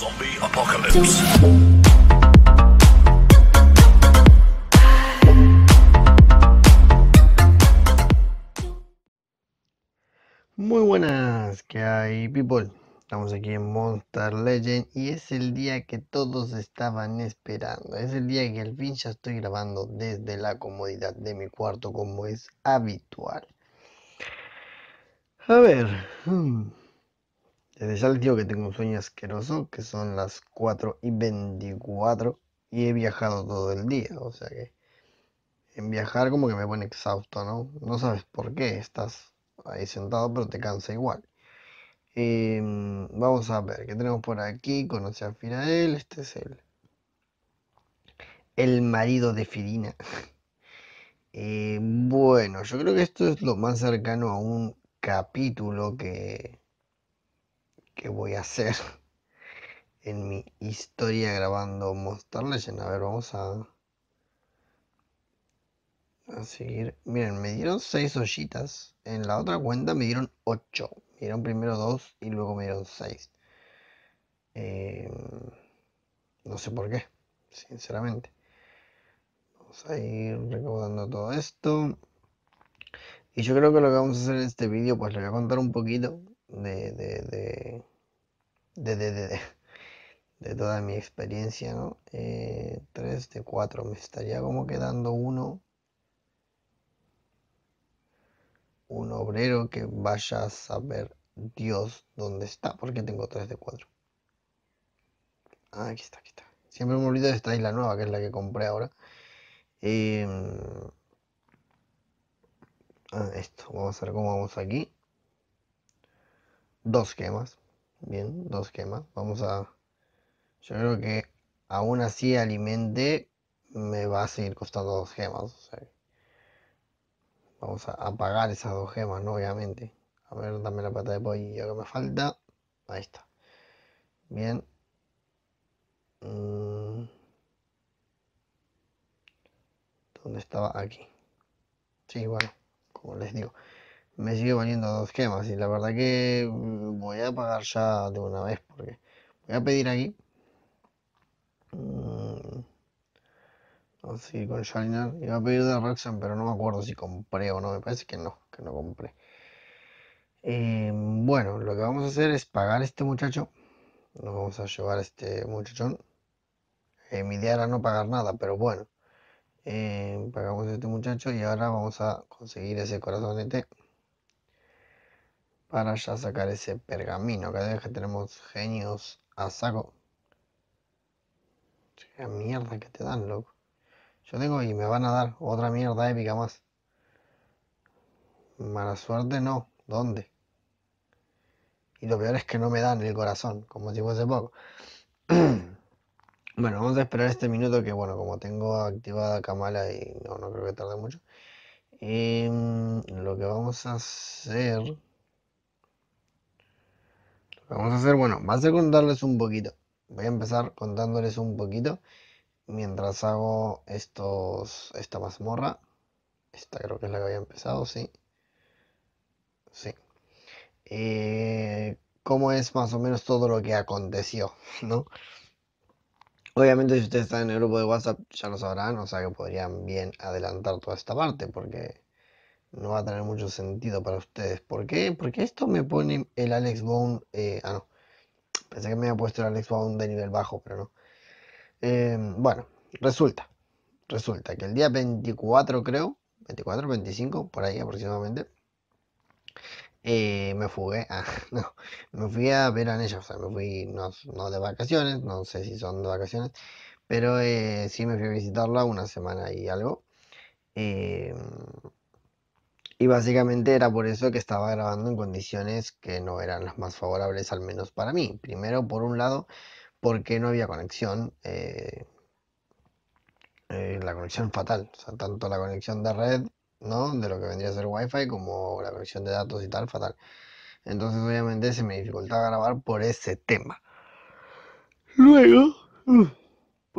Zombie Apocalypse. Muy buenas, que hay people? Estamos aquí en Monster Legend y es el día que todos estaban esperando. Es el día que al fin ya estoy grabando desde la comodidad de mi cuarto como es habitual. A ver. Hmm. Desde ya les digo que tengo un sueño asqueroso, que son las 4 y 24 y he viajado todo el día, o sea que en viajar como que me pone exhausto, ¿no? No sabes por qué, estás ahí sentado pero te cansa igual. Em, vamos a ver, ¿qué tenemos por aquí? Conoce a Firael, este es el, el marido de Firina. Eh, bueno, yo creo que esto es lo más cercano a un capítulo que, que voy a hacer en mi historia grabando Monster Legend. A ver, vamos a, a seguir. Miren, me dieron 6 ollitas. En la otra cuenta me dieron 8. Me dieron primero 2 y luego me dieron 6. Em, no sé por qué, sinceramente. Vamos a ir recaudando todo esto. Y yo creo que lo que vamos a hacer en este vídeo, pues le voy a contar un poquito de, de, toda mi experiencia, ¿no? 3 eh, de 4, me estaría como quedando uno. Un obrero que vaya a saber Dios dónde está, porque tengo 3 de 4. Ah, aquí está, aquí está. Siempre me olvido de esta isla nueva, que es la que compré ahora. Em, ah, esto, vamos a ver cómo vamos aquí dos gemas, Bien, dos gemas Vamos a... Yo creo que aún así alimente me va a seguir costando dos gemas. vamos a apagar esas dos gemas, Obviamente. A ver, dame la pata de pollo que me falta. Ahí está. Bien. Mm. ¿Dónde estaba? Aquí. Sí, bueno, como les digo me sigue poniendo dos quemas y la verdad que mm, voy a pagar ya de una vez porque voy a pedir aquí mm, vamos a seguir con Shalinar iba a pedir de Roxanne pero no me acuerdo si compré o no me parece que no, que no compré em, bueno, lo que vamos a hacer es pagar este muchacho nos vamos a llevar a este muchachón eh, mi idea era no pagar nada, pero bueno em, pagamos a este muchacho y ahora vamos a conseguir ese corazón corazonete para ya sacar ese pergamino. Cada vez que tenemos genios a saco. mierda que te dan, loco. Yo tengo y me van a dar otra mierda épica más. Mala suerte no. ¿Dónde? Y lo peor es que no me dan el corazón, como si fuese poco. bueno, vamos a esperar este minuto que, bueno, como tengo activada Kamala y no, no creo que tarde mucho. Y, em, lo que vamos a hacer... Vamos a hacer, bueno, más a contarles un poquito. Voy a empezar contándoles un poquito mientras hago estos esta mazmorra. Esta creo que es la que había empezado, sí. Sí. Eh, ¿Cómo es más o menos todo lo que aconteció, no? Obviamente si ustedes están en el grupo de WhatsApp ya lo sabrán, o sea que podrían bien adelantar toda esta parte porque no va a tener mucho sentido para ustedes. ¿Por qué? Porque esto me pone el Alex Bone. Eh, ah, no. Pensé que me había puesto el Alex Bone de nivel bajo, pero no. Eh, bueno, resulta. Resulta que el día 24, creo. 24, 25, por ahí aproximadamente. Eh, me fugué, ah, no, me fui a ver a ella, o sea, me fui no, no, de vacaciones, no sé si son de vacaciones, pero sí me fui a visitarla una semana y algo. Eh, y básicamente era por eso que estaba grabando en condiciones que no eran las más favorables, al menos para mí. Primero, por un lado, porque no había conexión. Eh, eh, la conexión fatal. O sea, tanto la conexión de red, ¿no? De lo que vendría a ser Wi-Fi, como la conexión de datos y tal, fatal. Entonces, obviamente, se me dificultaba grabar por ese tema. Luego. Mm,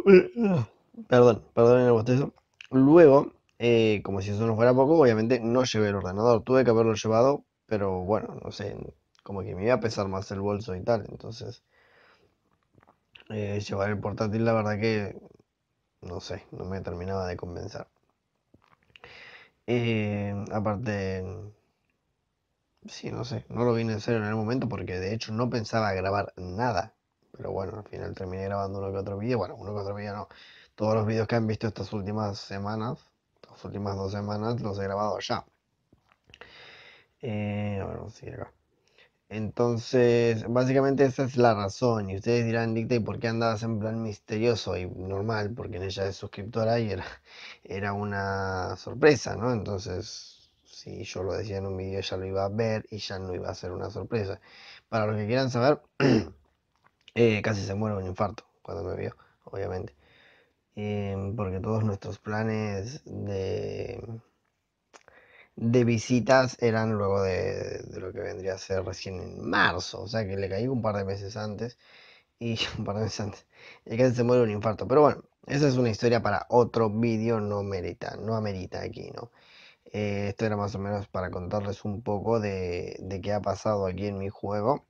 eh, perdón, perdón el bostezo. Luego, eh, como si eso no fuera poco, obviamente no llevé el ordenador. Tuve que haberlo llevado, pero bueno, no sé, como que me iba a pesar más el bolso y tal. Entonces, eh, llevar el portátil, la verdad que, no sé, no me terminaba de convencer. Eh, aparte, sí, no sé, no lo vine a hacer en el momento porque de hecho no pensaba grabar nada. Pero bueno, al final terminé grabando uno que otro vídeo Bueno, uno que otro vídeo no. Todos los vídeos que han visto estas últimas semanas últimas dos semanas los he grabado ya eh, Entonces, básicamente esa es la razón. Y ustedes dirán, Dicta, ¿y por qué andabas en plan misterioso? Y normal, porque en ella es suscriptora y era, una sorpresa, ¿no? Entonces, si yo lo decía en un video, ya lo iba a ver y ya no iba a ser una sorpresa. Para los que quieran saber, eh, casi se muere un infarto cuando me vio, obviamente. Em, porque todos nuestros planes de, de visitas eran luego de, lo que vendría a ser recién en marzo, o sea que le caí un par de meses antes y un par de meses antes, y que se muere un infarto, pero bueno, esa es una historia para otro vídeo, no merita, no amerita aquí, ¿no? Eh, esto era más o menos para contarles un poco de, de qué ha pasado aquí en mi juego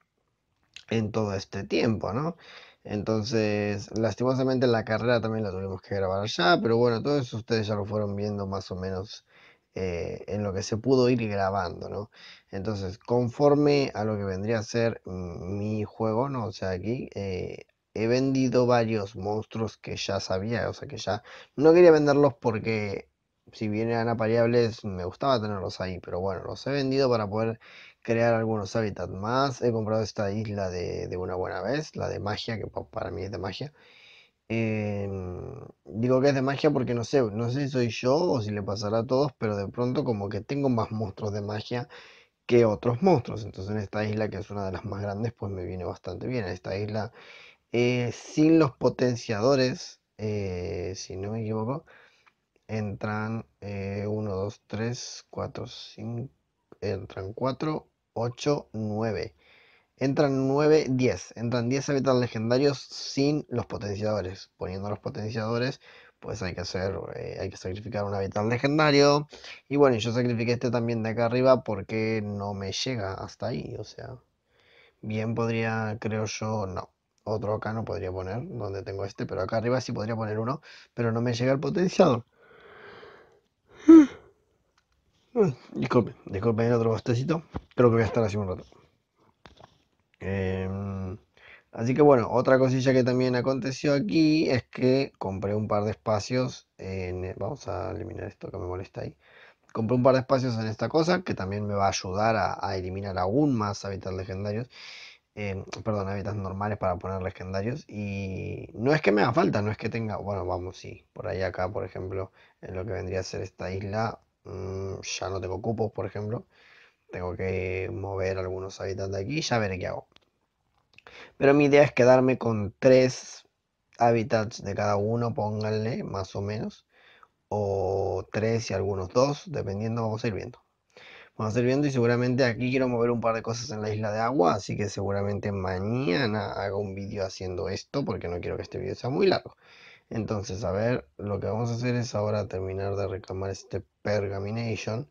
en todo este tiempo, ¿no? Entonces, lastimosamente la carrera también la tuvimos que grabar allá, pero bueno, todo eso ustedes ya lo fueron viendo más o menos eh, en lo que se pudo ir grabando, ¿no? Entonces, conforme a lo que vendría a ser mi juego, ¿no? O sea, aquí eh, he vendido varios monstruos que ya sabía, o sea, que ya no quería venderlos porque si bien eran apareables, me gustaba tenerlos ahí, pero bueno, los he vendido para poder crear algunos hábitats más. He comprado esta isla de, una buena vez, la de magia, que para mí es de magia. Em, digo que es de magia porque no sé, no sé si soy yo o si le pasará a todos, pero de pronto como que tengo más monstruos de magia que otros monstruos. Entonces en esta isla, que es una de las más grandes, pues me viene bastante bien. Esta isla, sin los potenciadores, eh, si no me equivoco, entran 1, 2, 3, 4, 5, entran 4 8, 9. Entran 9, 10. Entran 10 hábitats legendarios sin los potenciadores. Poniendo los potenciadores, pues hay que hacer, eh, hay que sacrificar un hábitat legendario. Y bueno, yo sacrifiqué este también de acá arriba porque no me llega hasta ahí. O sea, bien podría, creo yo, no. Otro acá no podría poner, donde tengo este, pero acá arriba sí podría poner uno, pero no me llega el potenciador. Disculpen, mm, disculpen el otro bostecito. Creo que voy a estar así un rato. Em, así que bueno, otra cosilla que también aconteció aquí es que compré un par de espacios en... Vamos a eliminar esto que me molesta ahí. Compré un par de espacios en esta cosa que también me va a ayudar a, eliminar aún más hábitats legendarios. Em, perdón, hábitats normales para poner legendarios. Y no es que me haga falta, no es que tenga... Bueno, vamos, sí. Por ahí acá, por ejemplo, en lo que vendría a ser esta isla, Mm, ya no tengo cupos, por ejemplo. Tengo que mover algunos hábitats de aquí, ya veré qué hago. Pero mi idea es quedarme con tres hábitats de cada uno, pónganle más o menos. O tres y algunos dos, dependiendo, vamos a ir viendo. Vamos a ir viendo y seguramente aquí quiero mover un par de cosas en la isla de agua, así que seguramente mañana hago un vídeo haciendo esto porque no quiero que este vídeo sea muy largo. Entonces, a ver, lo que vamos a hacer es ahora terminar de reclamar este Pergamination.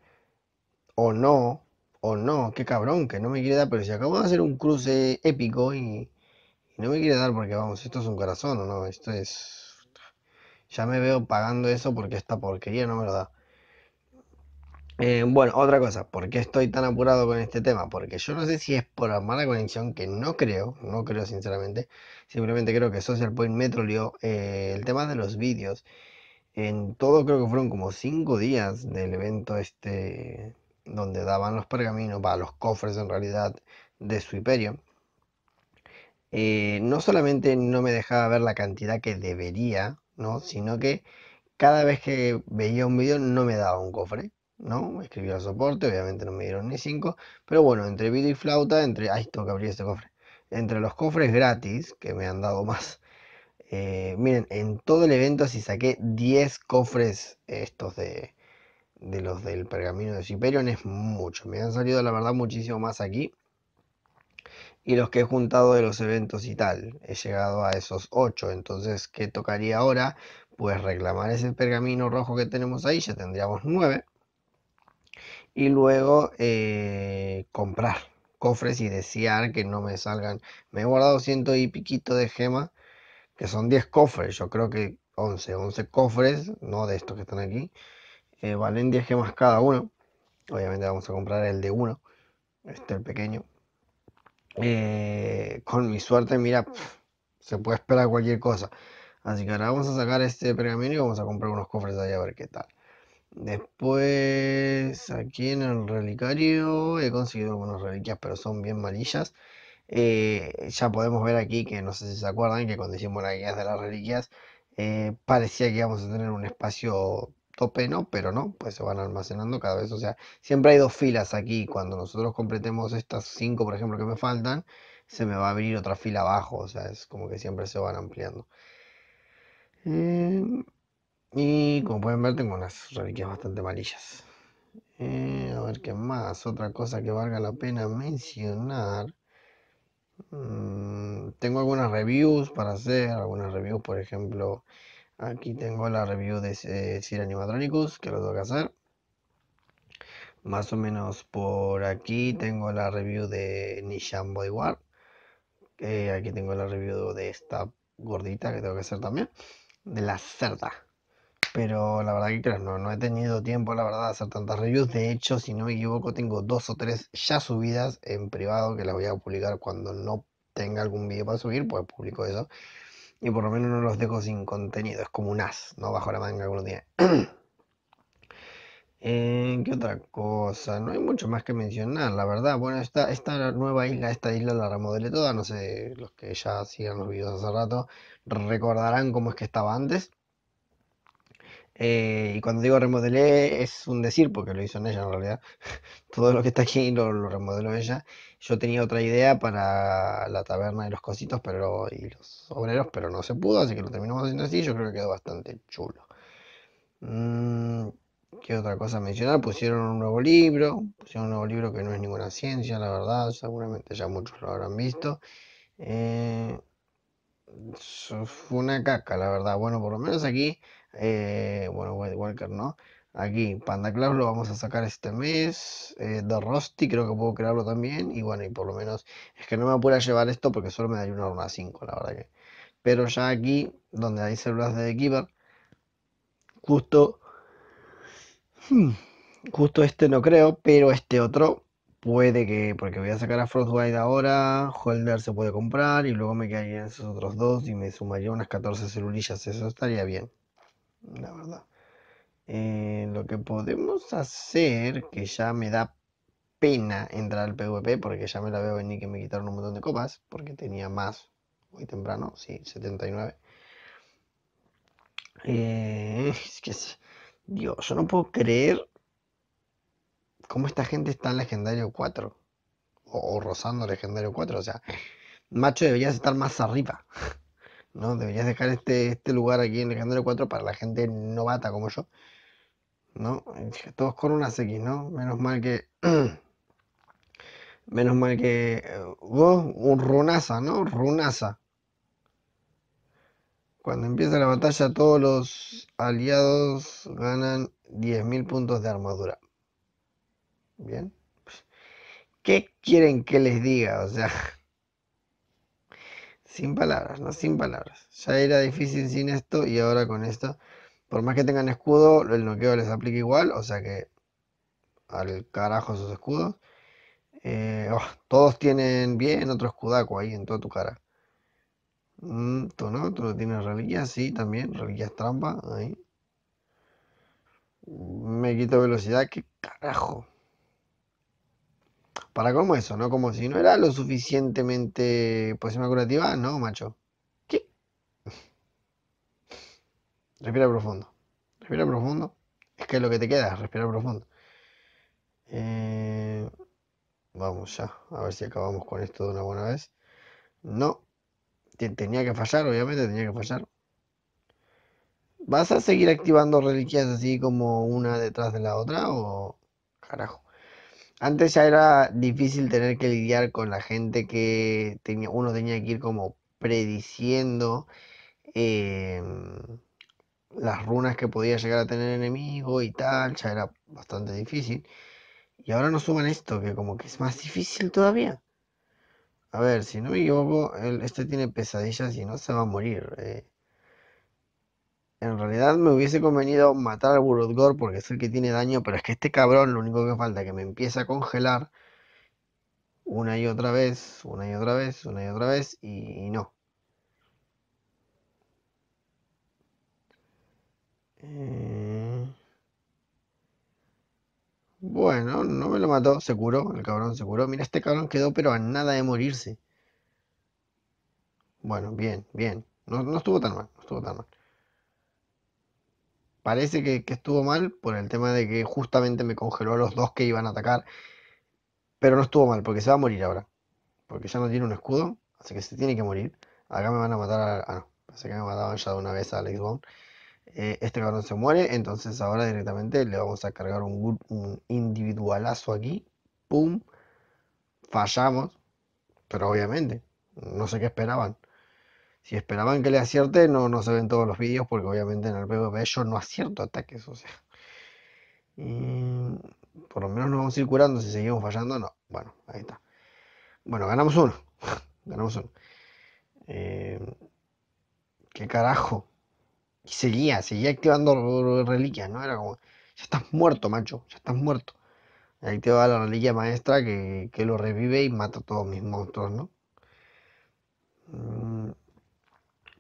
O no, o no, qué cabrón, que no me quiere dar, pero si acabo de hacer un cruce épico y, no me quiere dar porque vamos, esto es un corazón o no, esto es... Ya me veo pagando eso porque esta porquería no me lo da. Eh, bueno, otra cosa, ¿por qué estoy tan apurado con este tema? Porque yo no sé si es por la mala conexión, que no creo, no creo sinceramente, simplemente creo que Social Point me troleó eh, el tema de los vídeos. En todo creo que fueron como 5 días del evento este, donde daban los pergaminos, para los cofres en realidad, de su eh, no solamente no me dejaba ver la cantidad que debería, ¿no? sino que cada vez que veía un vídeo no me daba un cofre ¿no? escribí al soporte, obviamente no me dieron ni 5, pero bueno, entre vida y flauta, entre... ¡Ay, tengo que abrir este cofre! Entre los cofres gratis, que me han dado más, eh, miren, en todo el evento Si saqué 10 cofres estos de, de los del pergamino de Cyperion es mucho, me han salido la verdad muchísimo más aquí. Y los que he juntado de los eventos y tal, he llegado a esos 8, entonces, ¿qué tocaría ahora? Pues reclamar ese pergamino rojo que tenemos ahí, ya tendríamos 9 y luego eh, comprar cofres y desear que no me salgan. Me he guardado ciento y piquito de gemas, que son 10 cofres, yo creo que 11, 11 cofres, no de estos que están aquí, eh, valen 10 gemas cada uno. Obviamente vamos a comprar el de uno, este el pequeño. Eh, con mi suerte, mira, se puede esperar cualquier cosa. Así que ahora vamos a sacar este pergamino y vamos a comprar unos cofres ahí a ver qué tal. Después, aquí en el relicario he conseguido algunas reliquias, pero son bien malillas. Eh, ya podemos ver aquí que no sé si se acuerdan que cuando hicimos la guía de las reliquias eh, parecía que íbamos a tener un espacio tope, ¿no? Pero no, pues se van almacenando cada vez. O sea, siempre hay dos filas aquí. Cuando nosotros completemos estas cinco, por ejemplo, que me faltan, se me va a abrir otra fila abajo. O sea, es como que siempre se van ampliando. Eh, y como pueden ver, tengo unas reliquias bastante malillas. Eh, a ver qué más. Otra cosa que valga la pena mencionar. Mm, tengo algunas reviews para hacer. Algunas reviews, por ejemplo. Aquí tengo la review de eh, Sir Animatronicus, que lo tengo que hacer. Más o menos por aquí tengo la review de Nishan Bodyguard. Eh, aquí tengo la review de esta gordita que tengo que hacer también. De la cerda pero la verdad que no, no he tenido tiempo, la verdad, de hacer tantas reviews. De hecho, si no me equivoco, tengo dos o tres ya subidas en privado que las voy a publicar cuando no tenga algún vídeo para subir, pues publico eso. Y por lo menos no los dejo sin contenido, es como un as, ¿no? Bajo la manga algunos días. eh, ¿Qué otra cosa? No hay mucho más que mencionar, la verdad. Bueno, esta, esta nueva isla, esta isla la remodelé toda. No sé, los que ya sigan los videos hace rato recordarán cómo es que estaba antes eh, y cuando digo remodelé es un decir porque lo hizo en ella en realidad. Todo lo que está aquí lo, remodeló ella. Yo tenía otra idea para la taberna y los cositos pero, y los obreros, pero no se pudo, así que lo terminamos haciendo así. Yo creo que quedó bastante chulo. Mm, ¿Qué otra cosa mencionar? Pusieron un nuevo libro, pusieron un nuevo libro que no es ninguna ciencia, la verdad, seguramente ya muchos lo habrán visto. Eh, fue una caca, la verdad. Bueno, por lo menos aquí eh, bueno, Walker, ¿no? Aquí, Panda Club lo vamos a sacar este mes. Eh, The Rusty creo que puedo crearlo también. Y bueno, y por lo menos es que no me apura llevar esto porque solo me daría una a 5, la verdad que. Pero ya aquí, donde hay células de Keeper, justo. Hmm, justo este no creo, pero este otro puede que. Porque voy a sacar a Frostwide ahora. Holder se puede comprar. Y luego me quedarían esos otros dos. Y me sumaría unas 14 celulillas. Eso estaría bien la verdad. Eh, lo que podemos hacer, que ya me da pena entrar al PvP, porque ya me la veo venir que me quitaron un montón de copas, porque tenía más muy temprano, sí, 79. Eh, es que, Dios, yo no puedo creer cómo esta gente está en legendario 4 o, o rozando legendario 4, o sea, macho deberías estar más arriba. ¿no? Deberías dejar este, este lugar aquí en Legendario 4 para la gente novata como yo, ¿no? Todos con unas X, ¿no? Menos mal que... menos mal que... Eh, vos, un runaza, ¿no? Runaza. Cuando empieza la batalla todos los aliados ganan 10.000 puntos de armadura. Bien. ¿Qué quieren que les diga? O sea... Sin palabras, ¿no? Sin palabras. Ya era difícil sin esto y ahora con esto. Por más que tengan escudo, el noqueo les aplica igual, o sea que al carajo sus escudos. Eh, oh, todos tienen bien otro escudaco ahí en toda tu cara. tú no, tú tienes reliquias, sí, también. Reliquias trampa, ahí. Me quito velocidad, qué carajo para cómo eso, ¿no? Como si no era lo suficientemente una pues, curativa, ¿no, macho? ¿Qué? Respira profundo. Respira profundo. Es que es lo que te queda, Respira profundo. Eh, vamos ya, a ver si acabamos con esto de una buena vez. No, tenía que fallar, obviamente tenía que fallar. ¿Vas a seguir activando reliquias así como una detrás de la otra o carajo? Antes ya era difícil tener que lidiar con la gente que tenía, uno tenía que ir como prediciendo em, las runas que podía llegar a tener enemigo y tal, ya era bastante difícil. Y ahora nos suman esto, que como que es más difícil todavía. A ver, si no me equivoco, este tiene pesadillas y no se va a morir. Eh. En realidad me hubiese convenido matar al Gore porque es el que tiene daño, pero es que este cabrón lo único que falta es que me empiece a congelar una y otra vez, una y otra vez, una y otra vez, y, no. Eh, bueno, no me lo mató, se curó, el cabrón se curó. Mira, este cabrón quedó pero a nada de morirse. Bueno, bien, bien. No, no estuvo tan mal, no estuvo tan mal parece que, estuvo mal por el tema de que justamente me congeló a los dos que iban a atacar. Pero no estuvo mal, porque se va a morir ahora. Porque ya no tiene un escudo, así que se tiene que morir. Acá me van a matar a... Ah, no, pensé que me mataban ya de una vez a Alex Bond. Eh, este cabrón se muere, entonces ahora directamente le vamos a cargar un, un individualazo aquí. ¡Pum! Fallamos. Pero obviamente, no sé qué esperaban si esperaban que le acierte, no, no se ven todos los vídeos, porque obviamente en el PvP yo no acierto ataques, o sea. por lo menos nos vamos a ir curando, si seguimos fallando, no. Bueno, ahí está. Bueno, ganamos uno. ganamos uno. Eh, ¿Qué carajo? Y seguía, seguía activando reliquias, ¿no? Era como, ya estás muerto, macho, ya estás muerto. Ahí te va la reliquia maestra que, lo revive y mata a todos mis monstruos, ¿no? Mm.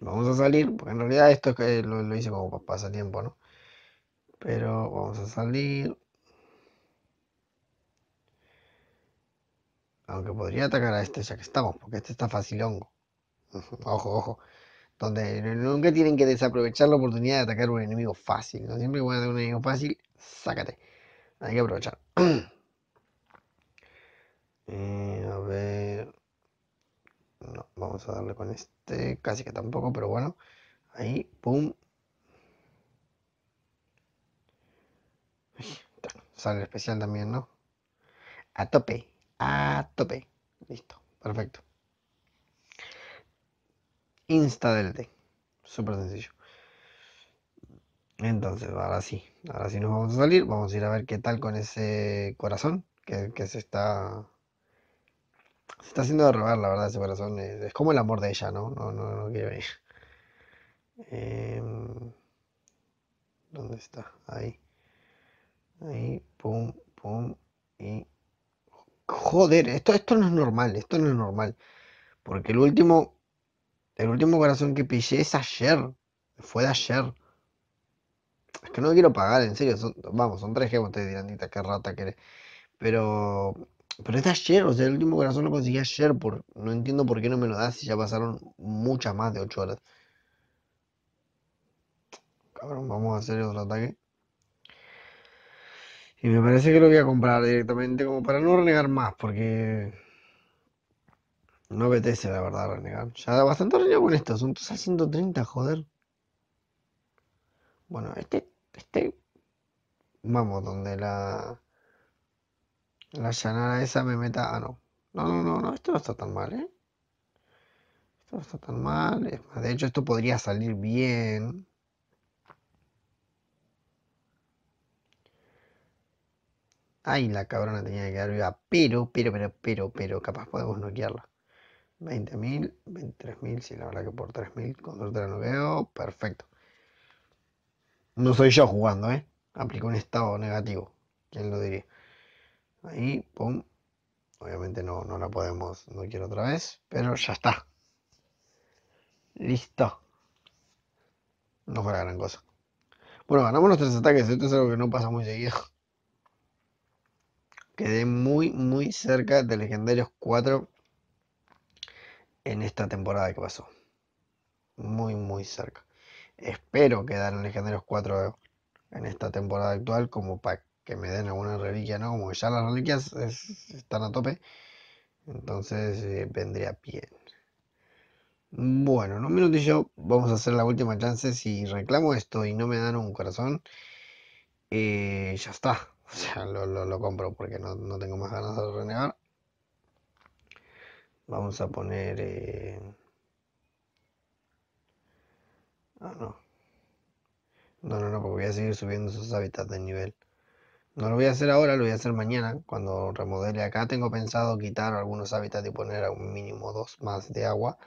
Vamos a salir, porque en realidad esto que lo, hice como pasatiempo, ¿no? Pero vamos a salir. Aunque podría atacar a este ya que estamos, porque este está facilongo. ojo, ojo. Donde nunca tienen que desaprovechar la oportunidad de atacar un enemigo fácil. Siempre que van a un enemigo fácil, sácate. Hay que aprovechar. Eh, a ver. No, vamos a darle con este. Casi que tampoco, pero bueno. Ahí, pum. Sale especial también, ¿no? A tope, a tope. Listo, perfecto. Insta del d. Súper sencillo. Entonces, ahora sí, ahora sí nos vamos a salir. Vamos a ir a ver qué tal con ese corazón que, que se está se está haciendo de robar la verdad, ese corazón. Es, como el amor de ella, ¿no? No, no, no quiere venir. Em, ¿Dónde está? Ahí. Ahí, pum, pum. Y. Joder, esto, esto no es normal, esto no es normal. Porque el último. El último corazón que pillé es ayer. Fue de ayer. Es que no quiero pagar, en serio. vamos, son tres gemas, te dirán, qué rata que Pero pero es ayer, o sea, el último corazón lo conseguí ayer. Por, no entiendo por qué no me lo das si ya pasaron muchas más de 8 horas. Cabrón, vamos a hacer otro ataque. Y me parece que lo voy a comprar directamente, como para no renegar más, porque. No apetece, la verdad, renegar. Ya da bastante renego con esto, son 130, joder. Bueno, este. Este. Vamos, donde la. La llanada esa me meta. Ah, no. No, no, no, no. Esto no está tan mal, ¿eh? Esto no está tan mal. de hecho, esto podría salir bien. Ay, la cabrona tenía que quedar viva. Pero, pero, pero, pero, pero, capaz podemos noquearla. 20.000, 23.000, sí, la verdad que por 3.000 con de la noqueo. Perfecto. No soy yo jugando, ¿eh? Aplico un estado negativo. ¿Quién lo diría? Ahí, pum. Obviamente no, no la podemos, no quiero otra vez, pero ya está. Listo. No fue la gran cosa. Bueno, ganamos los tres ataques. Esto es algo que no pasa muy seguido. Quedé muy, muy cerca de Legendarios 4 en esta temporada que pasó. Muy, muy cerca. Espero quedar en Legendarios 4 en esta temporada actual como pack que me den alguna reliquia, ¿no? Como ya las reliquias están a tope. Entonces eh, vendría bien. Bueno, en un minutillo vamos a hacer la última chance. Si reclamo esto y no me dan un corazón, eh, ya está. O sea, lo, lo, compro porque no, tengo más ganas de renegar. Vamos a poner... Eh, ah, no. No, no, no, porque voy a seguir subiendo sus hábitats de nivel. No lo voy a hacer ahora, lo voy a hacer mañana. Cuando remodele acá, tengo pensado quitar algunos hábitats y poner a un mínimo dos más de agua.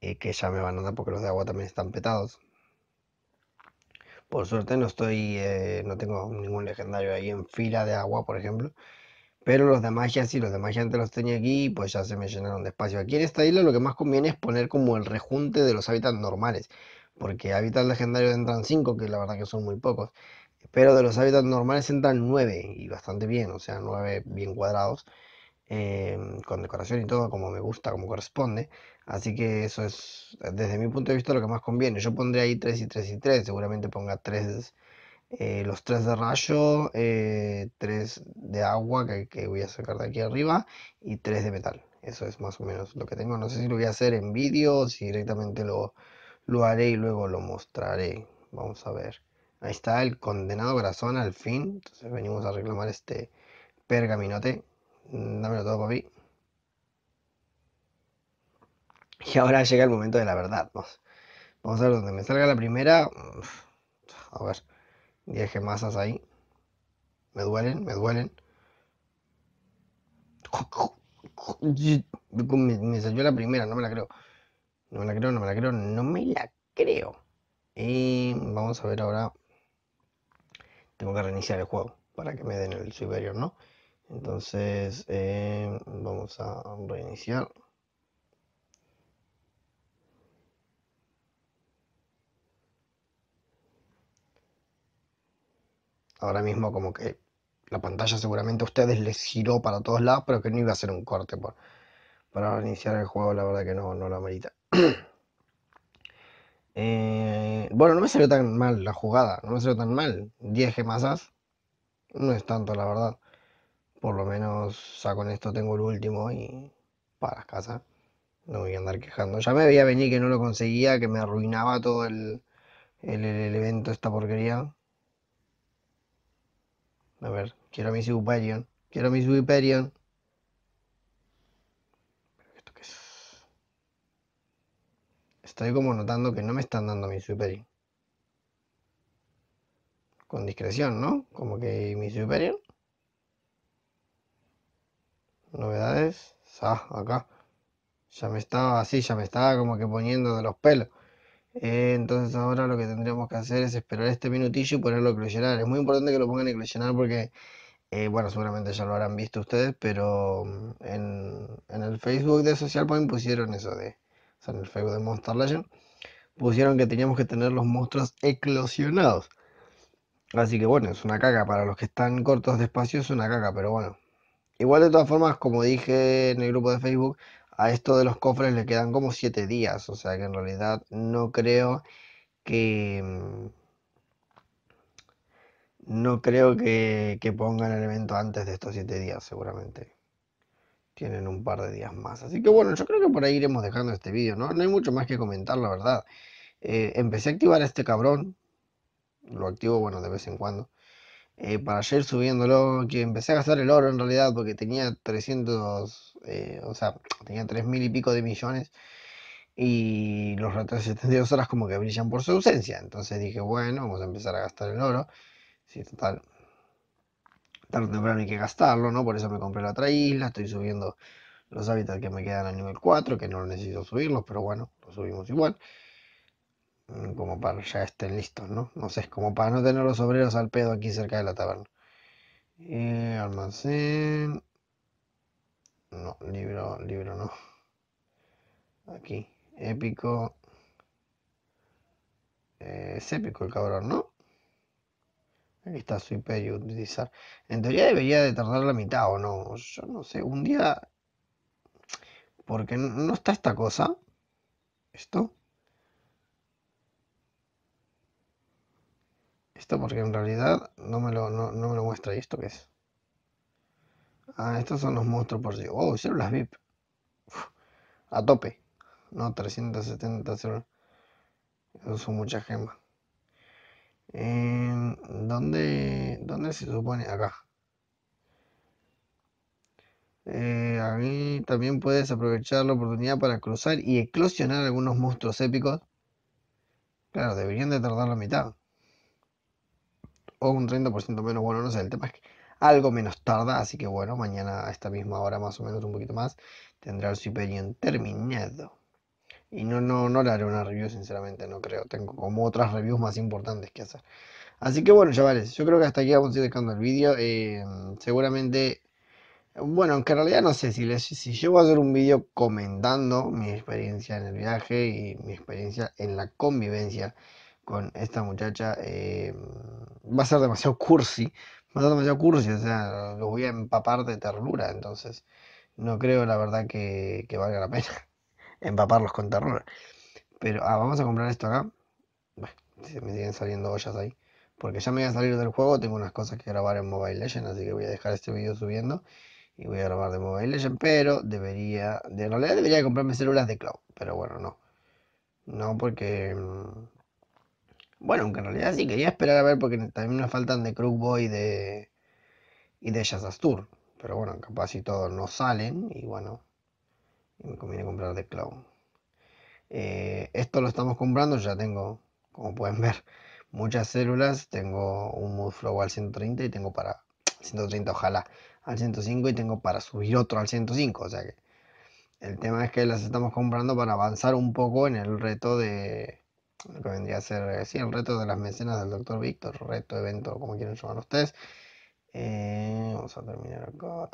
Eh, que ya me van a dar porque los de agua también están petados. Por suerte no estoy, eh, no tengo ningún legendario ahí en fila de agua, por ejemplo. Pero los de magia sí, los de magia antes los tenía aquí pues ya se me llenaron de espacio. Aquí en esta isla lo que más conviene es poner como el rejunte de los hábitats normales. Porque hábitats legendarios entran 5, que la verdad que son muy pocos. Pero de los hábitats normales entran 9 y bastante bien, o sea, nueve bien cuadrados, em, con decoración y todo como me gusta, como corresponde. Así que eso es, desde mi punto de vista, lo que más conviene. Yo pondré ahí tres y 3 y tres seguramente ponga 3, eh, los 3 de rayo, 3 eh, de agua que, voy a sacar de aquí arriba y 3 de metal. Eso es más o menos lo que tengo. No sé si lo voy a hacer en vídeo o si directamente lo, lo haré y luego lo mostraré. Vamos a ver. Ahí está el condenado corazón al fin. Entonces venimos a reclamar este pergaminote. Dámelo todo, papi. Y ahora llega el momento de la verdad. Vamos, a ver dónde me salga la primera. A ver, 10 gemasas ahí. Me duelen, me duelen. me, salió la primera, no me la creo. No me la creo, no me la creo, no me la creo. Y vamos a ver ahora tengo que reiniciar el juego para que me den el superior, ¿no? Entonces, eh, vamos a reiniciar. Ahora mismo como que la pantalla seguramente a ustedes les giró para todos lados, pero que no iba a ser un corte para reiniciar el juego, la verdad que no, no lo amerita. Eh, bueno, no me salió tan mal la jugada, no me salió tan mal. 10 gemasas no es tanto, la verdad. Por lo menos ya con esto tengo el último y para casa. No voy a andar quejando. Ya me había venir que no lo conseguía, que me arruinaba todo el, el, evento, esta porquería. A ver, quiero mi Superion. Quiero mi Superion. estoy como notando que no me están dando mi superior. Con discreción, ¿no? Como que mi superior. Novedades. Ah, acá. Ya me estaba así, ya me estaba como que poniendo de los pelos. Eh, entonces ahora lo que tendríamos que hacer es esperar este minutillo y ponerlo a eclosionar. Es muy importante que lo pongan a eclosionar porque, eh, bueno, seguramente ya lo habrán visto ustedes, pero mm, en, en el Facebook de Social Point pusieron eso de en el Facebook de Monster Legend, pusieron que teníamos que tener los monstruos eclosionados. Así que bueno, es una caca. Para los que están cortos de espacio es una caca, pero bueno. Igual de todas formas, como dije en el grupo de Facebook, a esto de los cofres le quedan como 7 días. O sea que en realidad no creo que... Mm, no creo que, que pongan el evento antes de estos 7 días, seguramente tienen un par de días más. Así que bueno, yo creo que por ahí iremos dejando este vídeo, ¿no? No hay mucho más que comentar, la verdad. Eh, empecé a activar a este cabrón. Lo activo, bueno, de vez en cuando. Eh, para ir subiéndolo, que empecé a gastar el oro en realidad porque tenía 300, eh, o sea, tenía 3000 mil y pico de millones. Y los retos de 72 horas como que brillan por su ausencia. Entonces dije, bueno, vamos a empezar a gastar el oro. Sí, total, tarde temprano hay que gastarlo, ¿no? Por eso me compré la otra isla, estoy subiendo los hábitats que me quedan a nivel 4, que no necesito subirlos, pero bueno, los subimos igual. Mm, como para ya estén listos, ¿no? No sé, es como para no tener los obreros al pedo aquí cerca de la taberna. Eh, almacén. No, libro, libro no. Aquí, épico. Eh, es épico el cabrón, ¿no? Aquí está su y utilizar. En teoría debería de tardar la mitad o no. Yo no sé, un día... Porque no está esta cosa. Esto. Esto porque en realidad no me lo, no, me muestra. ¿Y esto qué es? Ah, estos son los monstruos por sí. Oh, células las VIP. a tope. No, 370 Eso son muchas gemas. Em, ¿dónde, se supone? Acá. Eh, también puedes aprovechar la oportunidad para cruzar y eclosionar algunos monstruos épicos. Claro, deberían de tardar la mitad. O un 30% menos, bueno, no sé, el tema es que algo menos tarda, así que bueno, mañana a esta misma hora, más o menos un poquito más, tendrá el Superior terminado. Y no, no, no le haré una review, sinceramente, no creo. Tengo como otras reviews más importantes que hacer. Así que bueno, chavales, yo creo que hasta aquí vamos a ir dejando el vídeo. Eh, seguramente, bueno, aunque en realidad no sé, si, les, si llevo a hacer un vídeo comentando mi experiencia en el viaje y mi experiencia en la convivencia con esta muchacha, eh, va a ser demasiado cursi, va a ser demasiado cursi, o sea, los voy a empapar de ternura, entonces no creo la verdad que valga la pena empaparlos con terror Pero, ah, vamos a comprar esto acá. Bueno, se me siguen saliendo ollas ahí. Porque ya me voy a salir del juego, tengo unas cosas que grabar en Mobile Legends, así que voy a dejar este video subiendo y voy a grabar de Mobile Legends, pero debería, de realidad debería comprarme células de cloud, pero bueno, no. No porque... Mm, bueno, aunque en realidad sí, quería esperar a ver porque también me faltan de Boy y de... y de Pero bueno, capaz si todos no salen y bueno, me conviene comprar de cloud. Eh, esto lo estamos comprando, ya tengo, como pueden ver, muchas células. Tengo un mood flow al 130 y tengo para 130, ojalá, al 105 y tengo para subir otro al 105. O sea que el tema es que las estamos comprando para avanzar un poco en el reto de lo que vendría a ser, eh, sí, el reto de las mecenas del doctor Víctor, reto, evento, como quieran llamar ustedes. Eh, vamos a terminar acá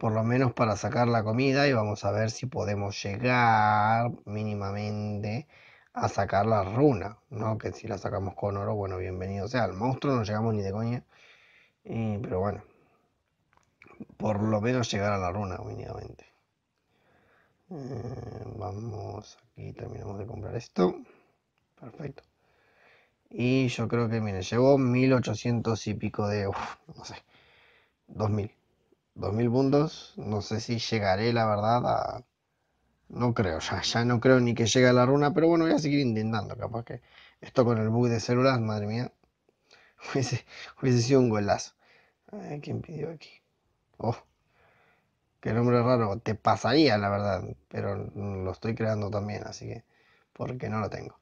por lo menos para sacar la comida y vamos a ver si podemos llegar mínimamente a sacar la runa, ¿no? Que si la sacamos con oro, bueno, bienvenido. sea, al monstruo no llegamos ni de coña, pero bueno, por lo menos llegar a la runa mínimamente. Eh, vamos, aquí terminamos de comprar esto. Perfecto. Y yo creo que, mire, llevo 1800 y pico de, uf, no sé, 2000. 2000 puntos, no sé si llegaré, la verdad, a... No creo, ya, ya no creo ni que llegue a la runa, pero bueno, voy a seguir intentando, capaz que esto con el bug de células, madre mía, hubiese, sido un golazo. Ay, ¿Quién pidió aquí? Oh, qué nombre raro, te pasaría, la verdad, pero lo estoy creando también, así que, porque no lo tengo.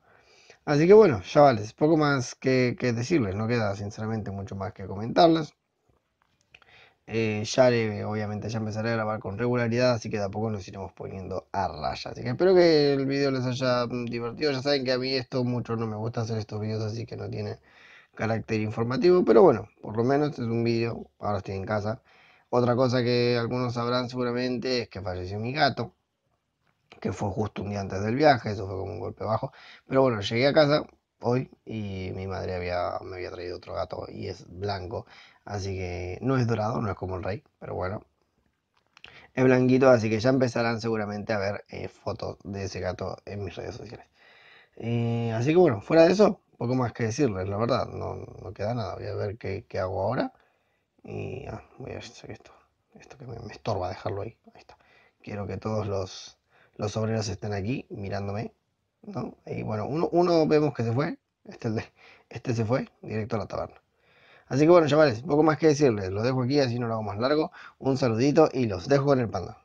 Así que bueno, chavales, poco más que, que decirles, no queda sinceramente mucho más que comentarles. Eh, ya obviamente ya empezaré a grabar con regularidad, así que de a poco nos iremos poniendo a raya. Así que espero que el video les haya mm, divertido. Ya saben que a mí esto mucho no me gusta hacer estos videos, así que no tiene carácter informativo. Pero bueno, por lo menos es un video. Ahora estoy en casa. Otra cosa que algunos sabrán seguramente es que falleció mi gato. Que fue justo un día antes del viaje, eso fue como un golpe bajo. Pero bueno, llegué a casa, hoy y mi madre había, me había traído otro gato y es blanco. Así que no es dorado, no es como el rey, pero bueno. Es blanquito, así que ya empezarán seguramente a ver eh, fotos de ese gato en mis redes sociales. Eh, así que bueno, fuera de eso, poco más que decirles, la verdad, no, no queda nada. Voy a ver qué, hago ahora. Y ah, voy a hacer esto. Esto que me, estorba dejarlo ahí. Ahí está. Quiero que todos los, obreros estén aquí mirándome. Y bueno, uno, vemos que se fue. Este, este se fue directo a la taberna. Así que bueno, chavales, poco más que decirles. Lo dejo aquí, así no lo hago más largo. Un saludito y los dejo en el panda.